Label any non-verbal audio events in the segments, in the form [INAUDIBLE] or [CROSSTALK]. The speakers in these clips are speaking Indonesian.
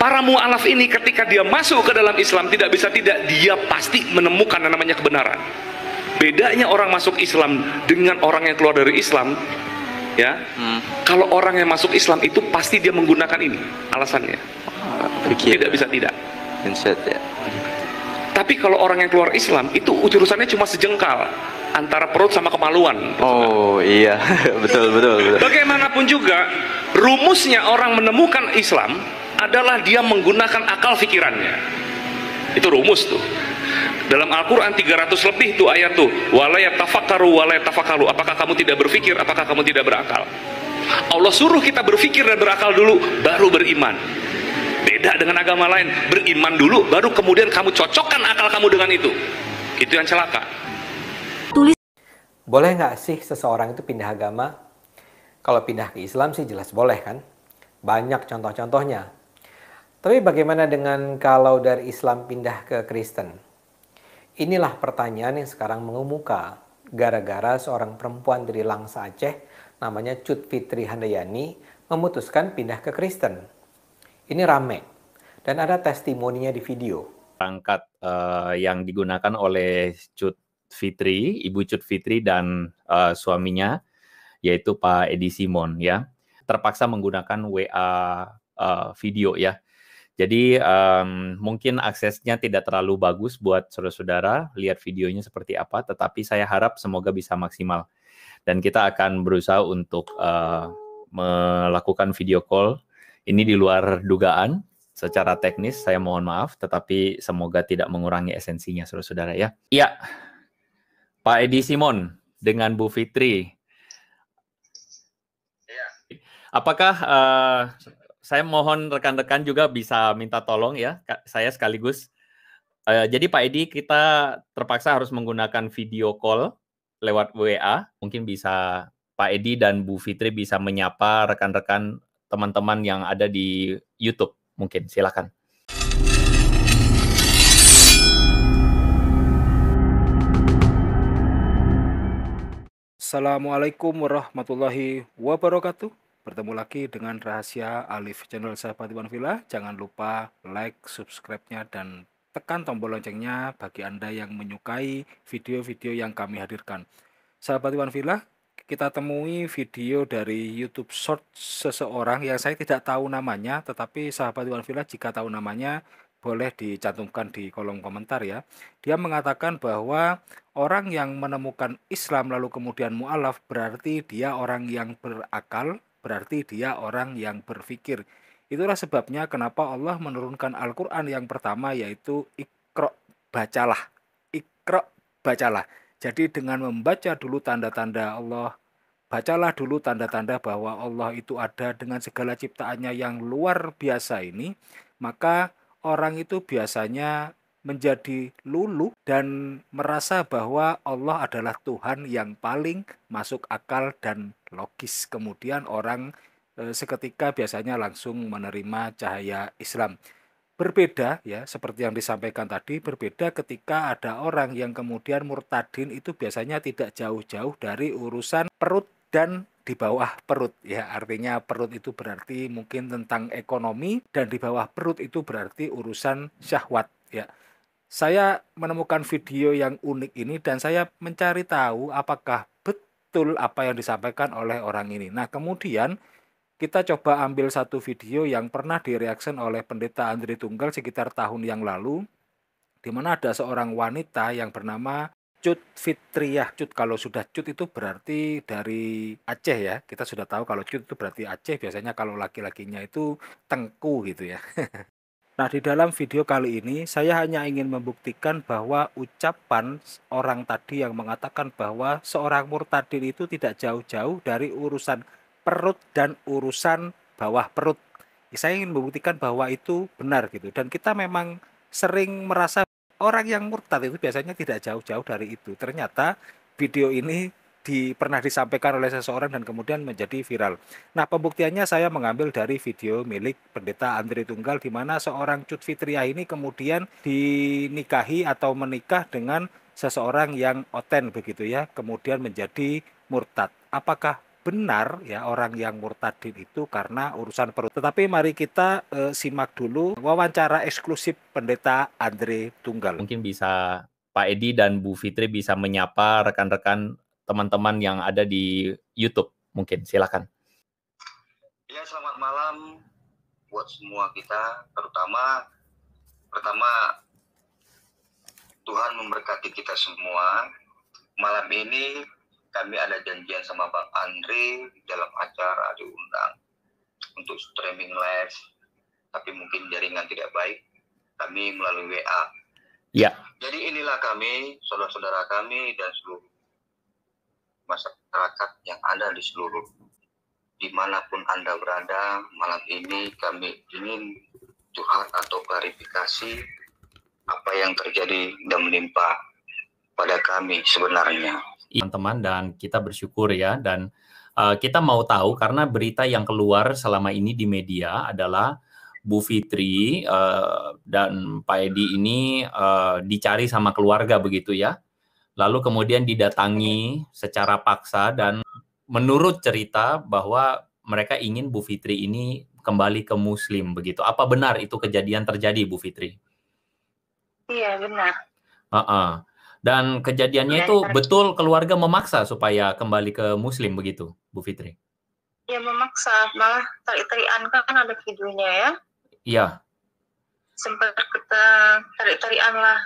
para mu'alaf ini ketika dia masuk ke dalam Islam tidak bisa tidak dia pasti menemukan yang namanya kebenaran bedanya orang masuk Islam dengan orang yang keluar dari Islam ya hmm. kalau orang yang masuk Islam itu pasti dia menggunakan ini alasannya oh, tidak bisa tidak Inset, ya. tapi kalau orang yang keluar Islam itu jurusannya cuma sejengkal antara perut sama kemaluan oh iya [LAUGHS] betul betul, betul bagaimanapun juga rumusnya orang menemukan Islam adalah dia menggunakan akal fikirannya itu rumus tuh dalam Al-Quran 300 lebih tuh ayat tuh walaya tafakaru walaya tafakalu apakah kamu tidak berfikir apakah kamu tidak berakal Allah suruh kita berfikir dan berakal dulu baru beriman beda dengan agama lain beriman dulu baru kemudian kamu cocokkan akal kamu dengan itu itu yang celaka tulis boleh nggak sih seseorang itu pindah agama kalau pindah ke Islam sih jelas boleh kan banyak contoh-contohnya tapi bagaimana dengan kalau dari Islam pindah ke Kristen? Inilah pertanyaan yang sekarang mengemuka gara-gara seorang perempuan dari Langsa Aceh namanya Cut Fitri Handayani memutuskan pindah ke Kristen. Ini rame dan ada testimoninya di video. Perangkat uh, eh, yang digunakan oleh Cut Fitri, Ibu Cut Fitri dan uh, suaminya yaitu Pak Edi Simon ya terpaksa menggunakan WA uh, eh, video ya jadi um, mungkin aksesnya tidak terlalu bagus buat saudara-saudara lihat videonya seperti apa, tetapi saya harap semoga bisa maksimal. Dan kita akan berusaha untuk uh, melakukan video call. Ini di luar dugaan, secara teknis saya mohon maaf, tetapi semoga tidak mengurangi esensinya saudara-saudara ya. Iya, Pak Edi Simon dengan Bu Fitri. Iya. Apakah uh, saya mohon rekan-rekan juga bisa minta tolong ya, saya sekaligus. Uh, jadi Pak Edi, kita terpaksa harus menggunakan video call lewat WA. Mungkin bisa Pak Edi dan Bu Fitri bisa menyapa rekan-rekan teman-teman yang ada di YouTube. Mungkin silakan. Assalamualaikum warahmatullahi wabarakatuh. Bertemu lagi dengan rahasia Alif channel sahabat Iwan Villa. Jangan lupa like, subscribe-nya, dan tekan tombol loncengnya bagi Anda yang menyukai video-video yang kami hadirkan. Sahabat Iwan Villa, kita temui video dari YouTube Short seseorang yang saya tidak tahu namanya, tetapi sahabat Iwan Villa jika tahu namanya boleh dicantumkan di kolom komentar ya. Dia mengatakan bahwa orang yang menemukan Islam lalu kemudian mualaf berarti dia orang yang berakal, berarti dia orang yang berpikir. Itulah sebabnya kenapa Allah menurunkan Al-Quran yang pertama yaitu ikro bacalah. Ikro bacalah. Jadi dengan membaca dulu tanda-tanda Allah, bacalah dulu tanda-tanda bahwa Allah itu ada dengan segala ciptaannya yang luar biasa ini, maka orang itu biasanya menjadi lulu dan merasa bahwa Allah adalah Tuhan yang paling masuk akal dan logis. Kemudian orang e, seketika biasanya langsung menerima cahaya Islam. Berbeda ya, seperti yang disampaikan tadi, berbeda ketika ada orang yang kemudian murtadin itu biasanya tidak jauh-jauh dari urusan perut dan di bawah perut ya artinya perut itu berarti mungkin tentang ekonomi dan di bawah perut itu berarti urusan syahwat ya saya menemukan video yang unik ini dan saya mencari tahu apakah betul apa yang disampaikan oleh orang ini. Nah, kemudian kita coba ambil satu video yang pernah direaction oleh pendeta Andri Tunggal sekitar tahun yang lalu, di mana ada seorang wanita yang bernama Cut Fitriah. Cut kalau sudah Cut itu berarti dari Aceh ya. Kita sudah tahu kalau Cut itu berarti Aceh. Biasanya kalau laki-lakinya itu Tengku gitu ya. [LAUGHS] Nah, di dalam video kali ini saya hanya ingin membuktikan bahwa ucapan orang tadi yang mengatakan bahwa seorang murtadin itu tidak jauh-jauh dari urusan perut dan urusan bawah perut. Saya ingin membuktikan bahwa itu benar gitu dan kita memang sering merasa orang yang murtad itu biasanya tidak jauh-jauh dari itu. Ternyata video ini di, pernah disampaikan oleh seseorang dan kemudian menjadi viral. Nah, pembuktiannya saya mengambil dari video milik Pendeta Andri Tunggal di mana seorang Cut Fitriah ini kemudian dinikahi atau menikah dengan seseorang yang oten begitu ya, kemudian menjadi murtad. Apakah benar ya orang yang murtadin itu karena urusan perut. Tetapi mari kita e, simak dulu wawancara eksklusif pendeta Andre Tunggal. Mungkin bisa Pak Edi dan Bu Fitri bisa menyapa rekan-rekan teman-teman yang ada di YouTube mungkin silakan. Ya selamat malam buat semua kita terutama pertama Tuhan memberkati kita semua. Malam ini kami ada janjian sama Bang Andri dalam acara diundang untuk streaming live tapi mungkin jaringan tidak baik kami melalui WA. Ya. Jadi inilah kami, saudara-saudara kami dan seluruh masyarakat yang ada di seluruh dimanapun Anda berada malam ini kami ingin curhat atau klarifikasi apa yang terjadi dan menimpa pada kami sebenarnya. Teman-teman dan kita bersyukur ya dan uh, kita mau tahu karena berita yang keluar selama ini di media adalah Bu Fitri uh, dan Pak Edi ini uh, dicari sama keluarga begitu ya lalu kemudian didatangi secara paksa dan menurut cerita bahwa mereka ingin Bu Fitri ini kembali ke Muslim begitu. Apa benar itu kejadian terjadi Bu Fitri? Iya benar. Uh -uh. Dan kejadiannya iya, itu iya. betul keluarga memaksa supaya kembali ke Muslim begitu Bu Fitri? Iya memaksa, malah tarik-tarikan kan ada videonya ya. Iya. Sempat kita tarik-tarikan lah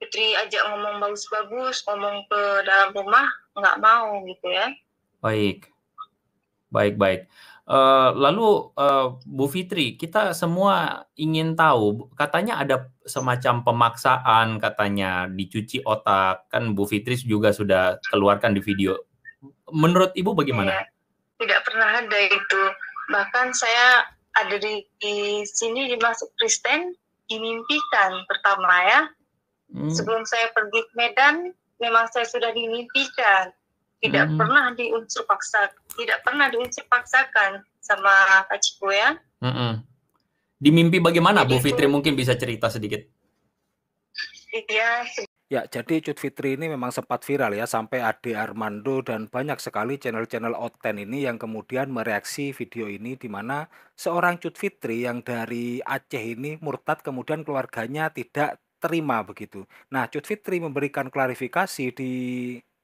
Fitri ajak ngomong bagus-bagus, ngomong ke dalam rumah, nggak mau gitu ya. Baik, baik, baik. Uh, lalu uh, Bu Fitri, kita semua ingin tahu, katanya ada semacam pemaksaan, katanya dicuci otak, kan Bu Fitri juga sudah keluarkan di video. Menurut Ibu bagaimana? Ya, tidak pernah ada itu. Bahkan saya ada di, di sini dimasuk Kristen dimimpikan pertama ya Hmm. Sebelum saya pergi ke Medan, memang saya sudah dimimpikan. Tidak hmm. pernah diunsur paksa, tidak pernah diunsur paksakan sama Kak Ciku ya. Hmm. Di mimpi bagaimana jadi Bu Fitri mungkin bisa cerita sedikit? Iya. Ya, jadi Cut Fitri ini memang sempat viral ya sampai Ade Armando dan banyak sekali channel-channel Oten ini yang kemudian mereaksi video ini di mana seorang Cut Fitri yang dari Aceh ini murtad kemudian keluarganya tidak terima begitu. Nah, Cut Fitri memberikan klarifikasi di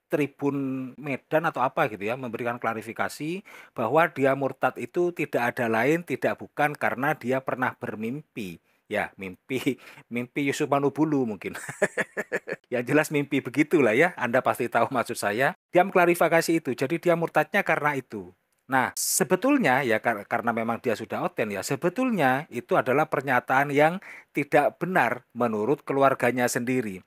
Tribun Medan atau apa gitu ya memberikan klarifikasi bahwa dia murtad itu tidak ada lain tidak bukan karena dia pernah bermimpi ya mimpi [LAUGHS] mimpi Yusuf Manubulu mungkin [LAUGHS] Ya jelas mimpi begitulah ya Anda pasti tahu maksud saya dia mengklarifikasi itu jadi dia murtadnya karena itu Nah, sebetulnya ya kar karena memang dia sudah oten ya, sebetulnya itu adalah pernyataan yang tidak benar menurut keluarganya sendiri.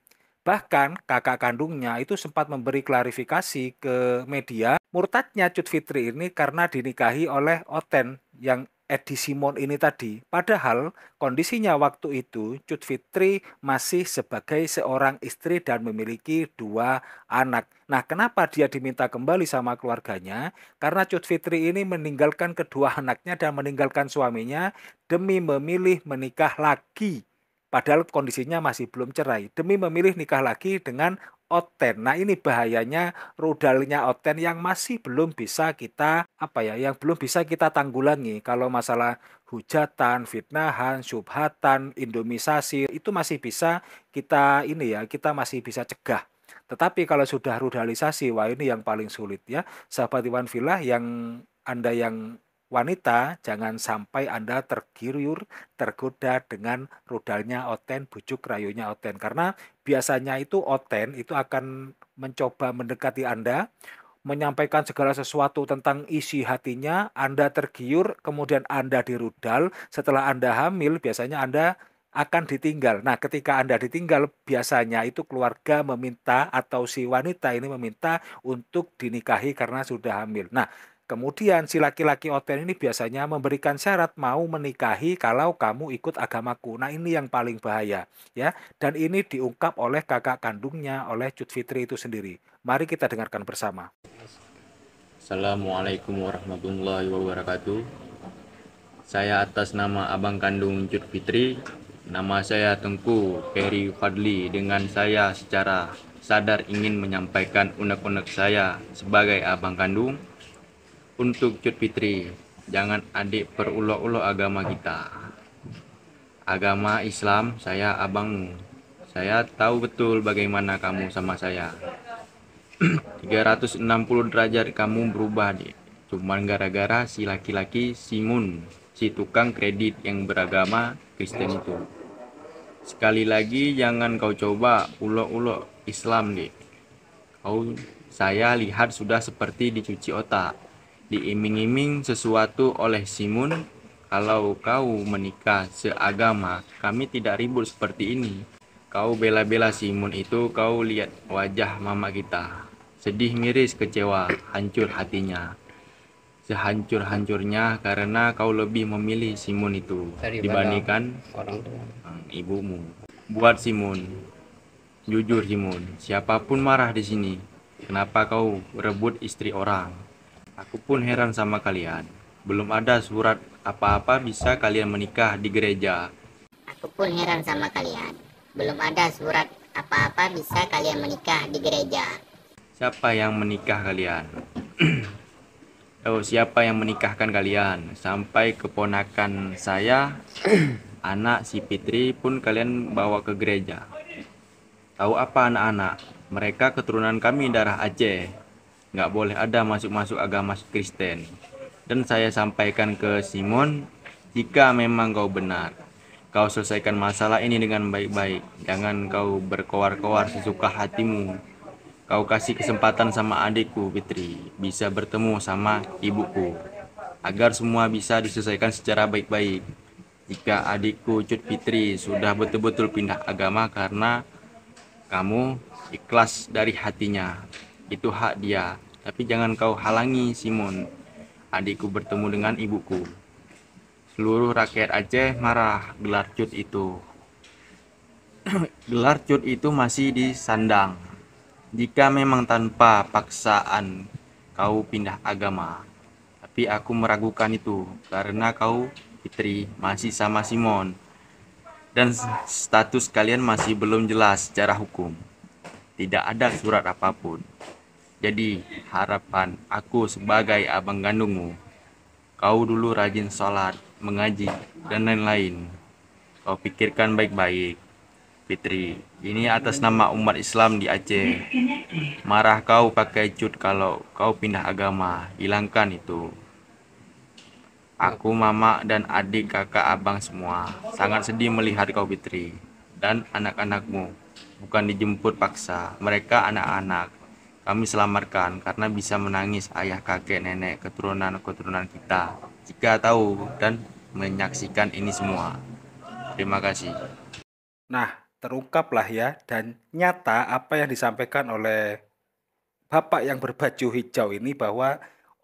Bahkan kakak kandungnya itu sempat memberi klarifikasi ke media murtadnya Cut Fitri ini karena dinikahi oleh Oten yang Edi Simon ini tadi. Padahal kondisinya waktu itu Cut Fitri masih sebagai seorang istri dan memiliki dua anak. Nah kenapa dia diminta kembali sama keluarganya? Karena Cut Fitri ini meninggalkan kedua anaknya dan meninggalkan suaminya demi memilih menikah lagi. Padahal kondisinya masih belum cerai demi memilih nikah lagi dengan Oten. Nah, ini bahayanya rudalnya Oten yang masih belum bisa kita apa ya, yang belum bisa kita tanggulangi. Kalau masalah hujatan, fitnahan, syubhatan, indomisasi itu masih bisa kita ini ya, kita masih bisa cegah. Tetapi kalau sudah rudalisasi, wah ini yang paling sulit ya. Sahabat Iwan Villa yang Anda yang Wanita, jangan sampai Anda tergiur, tergoda dengan rudalnya oten, bujuk rayunya oten. Karena biasanya itu oten itu akan mencoba mendekati Anda, menyampaikan segala sesuatu tentang isi hatinya, Anda tergiur, kemudian Anda dirudal, setelah Anda hamil biasanya Anda akan ditinggal. Nah, ketika Anda ditinggal, biasanya itu keluarga meminta atau si wanita ini meminta untuk dinikahi karena sudah hamil. Nah, Kemudian si laki-laki Oten ini biasanya memberikan syarat mau menikahi kalau kamu ikut agamaku. Nah ini yang paling bahaya ya. Dan ini diungkap oleh kakak kandungnya oleh Cut Fitri itu sendiri. Mari kita dengarkan bersama. Assalamualaikum warahmatullahi wabarakatuh. Saya atas nama abang kandung Cut Fitri. Nama saya Tengku Ferry Fadli. Dengan saya secara sadar ingin menyampaikan unek-unek saya sebagai abang kandung untuk Cut Fitri jangan adik perulok ulo agama kita agama Islam saya abang, saya tahu betul bagaimana kamu sama saya 360 [CLEARS THROAT] derajat kamu berubah adik. cuman gara-gara si laki-laki Simun si tukang kredit yang beragama Kristen itu sekali lagi jangan kau coba ulo-ulo Islam deh kau saya lihat sudah seperti dicuci otak diiming-iming sesuatu oleh Simon, kalau kau menikah seagama kami tidak ribut seperti ini kau bela-bela Simon itu kau lihat wajah mama kita sedih miris kecewa hancur hatinya sehancur-hancurnya karena kau lebih memilih Simon itu Daripada dibandingkan orang tua ibumu buat Simon, jujur Simon, siapapun marah di sini kenapa kau rebut istri orang Aku pun heran sama kalian. Belum ada surat apa-apa bisa kalian menikah di gereja. Aku pun heran sama kalian. Belum ada surat apa-apa bisa kalian menikah di gereja. Siapa yang menikah kalian? [CLEARS THROAT] oh, siapa yang menikahkan kalian? Sampai keponakan saya, [CLEARS THROAT] anak si Fitri pun kalian bawa ke gereja. Tahu apa anak-anak? Mereka keturunan kami darah Aceh nggak boleh ada masuk-masuk agama Kristen. Dan saya sampaikan ke Simon, jika memang kau benar, kau selesaikan masalah ini dengan baik-baik. Jangan kau berkoar-koar sesuka hatimu. Kau kasih kesempatan sama adikku, Fitri, bisa bertemu sama ibuku, agar semua bisa diselesaikan secara baik-baik. Jika adikku Cut Fitri sudah betul-betul pindah agama karena kamu ikhlas dari hatinya, itu hak dia, tapi jangan kau halangi Simon. Adikku bertemu dengan ibuku. Seluruh rakyat Aceh marah gelar cut itu. [CLEARS THROAT] gelar cut itu masih disandang. Jika memang tanpa paksaan kau pindah agama, tapi aku meragukan itu karena kau Fitri masih sama Simon dan status kalian masih belum jelas secara hukum. Tidak ada surat apapun. Jadi harapan aku sebagai abang gandungmu, kau dulu rajin sholat, mengaji, dan lain-lain. Kau pikirkan baik-baik. Fitri, ini atas nama umat Islam di Aceh. Marah kau pakai cut kalau kau pindah agama, hilangkan itu. Aku, mama, dan adik kakak abang semua sangat sedih melihat kau Fitri dan anak-anakmu. Bukan dijemput paksa, mereka anak-anak kami selamatkan karena bisa menangis ayah, kakek, nenek, keturunan-keturunan kita jika tahu dan menyaksikan ini semua. Terima kasih. Nah, terungkaplah ya dan nyata apa yang disampaikan oleh Bapak yang berbaju hijau ini bahwa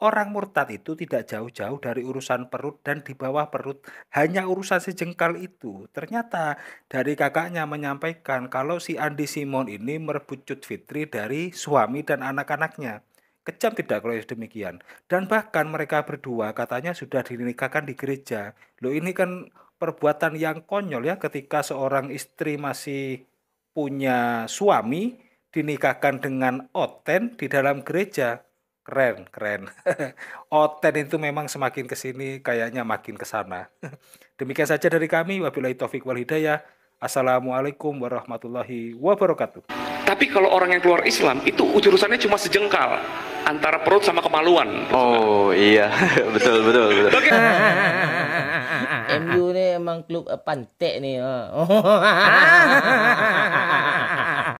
Orang murtad itu tidak jauh-jauh dari urusan perut dan di bawah perut. Hanya urusan sejengkal itu. Ternyata dari kakaknya menyampaikan kalau si Andi Simon ini merebut Fitri dari suami dan anak-anaknya. Kejam tidak kalau demikian. Dan bahkan mereka berdua katanya sudah dinikahkan di gereja. Loh ini kan perbuatan yang konyol ya ketika seorang istri masih punya suami dinikahkan dengan oten di dalam gereja Keren, keren. [LAUGHS] Oten itu memang semakin ke sini kayaknya makin ke sana. [LAUGHS] Demikian saja dari kami. Wabillahi taufik wal hidayah. Assalamualaikum warahmatullahi wabarakatuh. Tapi kalau orang yang keluar Islam itu urusannya cuma sejengkal antara perut sama kemaluan. Oh iya, [LAUGHS] betul betul betul. Okay. MU ini emang klub pantai nih. Oh.